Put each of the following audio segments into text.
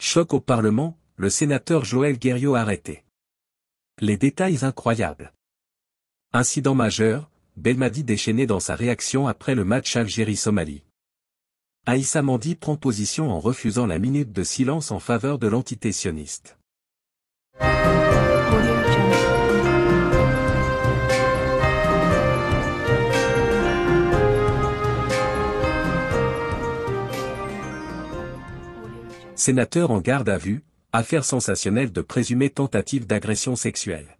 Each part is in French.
Choc au Parlement, le sénateur Joël Guerriot arrêté. Les détails incroyables. Incident majeur, Belmadi déchaîné dans sa réaction après le match Algérie-Somalie. Aïssa Mandi prend position en refusant la minute de silence en faveur de l'entité sioniste. Sénateur en garde à vue, affaire sensationnelle de présumée tentative d'agression sexuelle.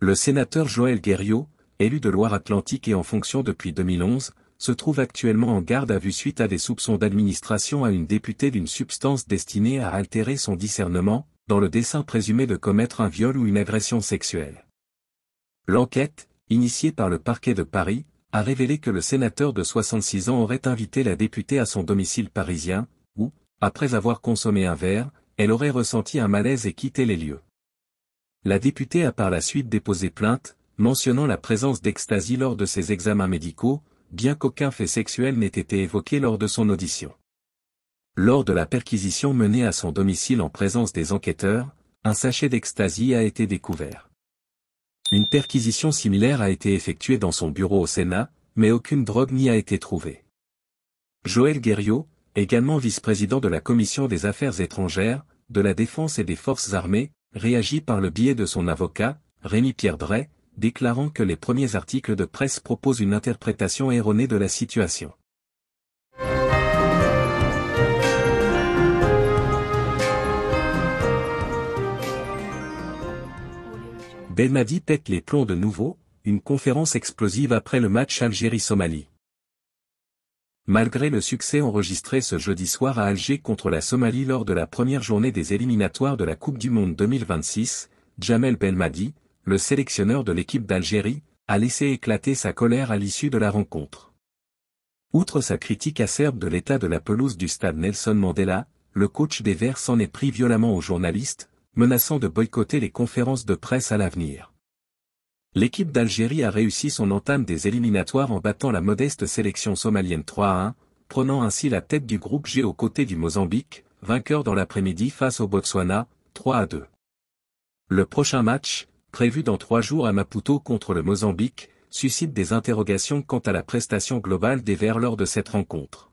Le sénateur Joël Guerriot, élu de Loire-Atlantique et en fonction depuis 2011, se trouve actuellement en garde à vue suite à des soupçons d'administration à une députée d'une substance destinée à altérer son discernement, dans le dessein présumé de commettre un viol ou une agression sexuelle. L'enquête, initiée par le parquet de Paris, a révélé que le sénateur de 66 ans aurait invité la députée à son domicile parisien, où, après avoir consommé un verre, elle aurait ressenti un malaise et quitté les lieux. La députée a par la suite déposé plainte, mentionnant la présence d'extasie lors de ses examens médicaux, bien qu'aucun fait sexuel n'ait été évoqué lors de son audition. Lors de la perquisition menée à son domicile en présence des enquêteurs, un sachet d'extasie a été découvert. Une perquisition similaire a été effectuée dans son bureau au Sénat, mais aucune drogue n'y a été trouvée. Joël Guerriot, également vice-président de la Commission des Affaires étrangères, de la Défense et des Forces armées, réagit par le biais de son avocat, Rémi-Pierre Drey, déclarant que les premiers articles de presse proposent une interprétation erronée de la situation. Belmadi pète les plombs de nouveau, une conférence explosive après le match Algérie-Somalie. Malgré le succès enregistré ce jeudi soir à Alger contre la Somalie lors de la première journée des éliminatoires de la Coupe du Monde 2026, Jamel Belmadi, le sélectionneur de l'équipe d'Algérie, a laissé éclater sa colère à l'issue de la rencontre. Outre sa critique acerbe de l'état de la pelouse du stade Nelson Mandela, le coach des Verts s'en est pris violemment aux journalistes, menaçant de boycotter les conférences de presse à l'avenir. L'équipe d'Algérie a réussi son entame des éliminatoires en battant la modeste sélection somalienne 3-1, prenant ainsi la tête du groupe G aux côtés du Mozambique, vainqueur dans l'après-midi face au Botswana, 3-2. Le prochain match, prévu dans trois jours à Maputo contre le Mozambique, suscite des interrogations quant à la prestation globale des Verts lors de cette rencontre.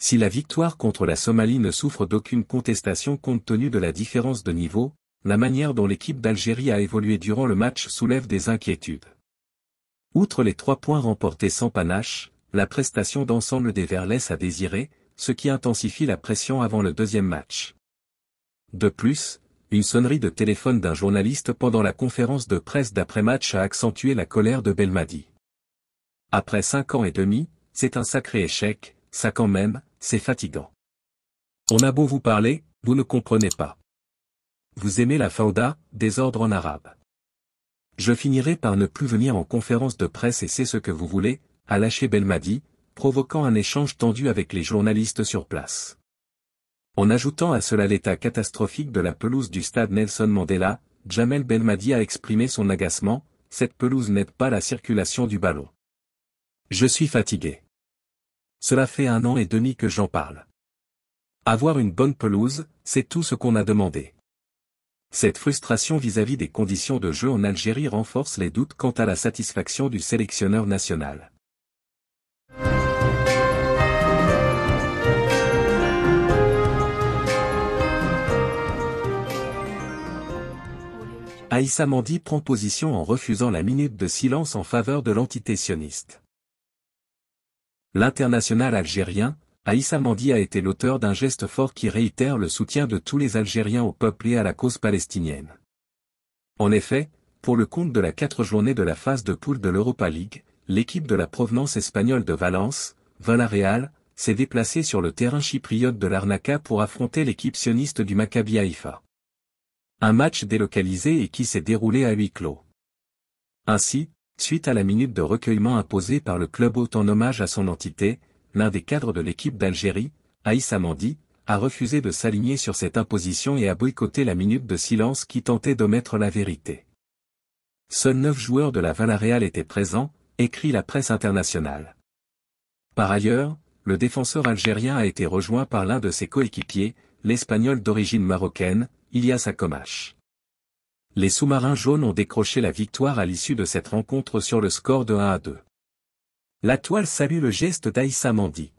Si la victoire contre la Somalie ne souffre d'aucune contestation compte tenu de la différence de niveau, la manière dont l'équipe d'Algérie a évolué durant le match soulève des inquiétudes. Outre les trois points remportés sans panache, la prestation d'ensemble des Verts laisse à désirer, ce qui intensifie la pression avant le deuxième match. De plus, une sonnerie de téléphone d'un journaliste pendant la conférence de presse d'après-match a accentué la colère de Belmadi. Après cinq ans et demi, c'est un sacré échec, ça quand même, c'est fatigant. On a beau vous parler, vous ne comprenez pas. Vous aimez la fauda, désordre en arabe. Je finirai par ne plus venir en conférence de presse et c'est ce que vous voulez, a lâché Belmadi, provoquant un échange tendu avec les journalistes sur place. En ajoutant à cela l'état catastrophique de la pelouse du stade Nelson Mandela, Jamel Belmadi a exprimé son agacement, cette pelouse n'aide pas la circulation du ballon. Je suis fatigué. Cela fait un an et demi que j'en parle. Avoir une bonne pelouse, c'est tout ce qu'on a demandé. Cette frustration vis-à-vis des conditions de jeu en Algérie renforce les doutes quant à la satisfaction du sélectionneur national. Aïssa Mandi prend position en refusant la minute de silence en faveur de l'entité sioniste. L'international algérien, Aïssa Mandi a été l'auteur d'un geste fort qui réitère le soutien de tous les Algériens au peuple et à la cause palestinienne. En effet, pour le compte de la quatre journée de la phase de poule de l'Europa League, l'équipe de la provenance espagnole de Valence, Valarreal, s'est déplacée sur le terrain chypriote de l'Arnaca pour affronter l'équipe sioniste du Maccabi Haïfa. Un match délocalisé et qui s'est déroulé à huis clos. Ainsi, suite à la minute de recueillement imposée par le club autant en hommage à son entité, l'un des cadres de l'équipe d'Algérie, Aïssa Mandi, a refusé de s'aligner sur cette imposition et a boycotté la minute de silence qui tentait d'omettre la vérité. Seuls neuf joueurs de la Valaréal étaient présents, écrit la presse internationale. Par ailleurs, le défenseur algérien a été rejoint par l'un de ses coéquipiers, l'Espagnol d'origine marocaine, Ilias Akomache. Les sous-marins jaunes ont décroché la victoire à l'issue de cette rencontre sur le score de 1 à 2. La toile salue le geste d'Aïssa Mandi.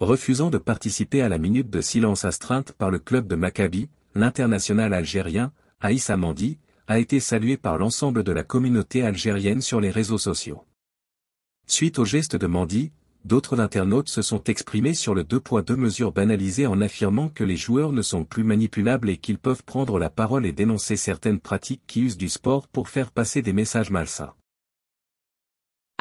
Refusant de participer à la minute de silence astreinte par le club de Maccabi, l'international algérien, Aïssa Mandi, a été salué par l'ensemble de la communauté algérienne sur les réseaux sociaux. Suite au geste de Mandi, d'autres internautes se sont exprimés sur le deux poids deux mesures banalisées en affirmant que les joueurs ne sont plus manipulables et qu'ils peuvent prendre la parole et dénoncer certaines pratiques qui usent du sport pour faire passer des messages malsains.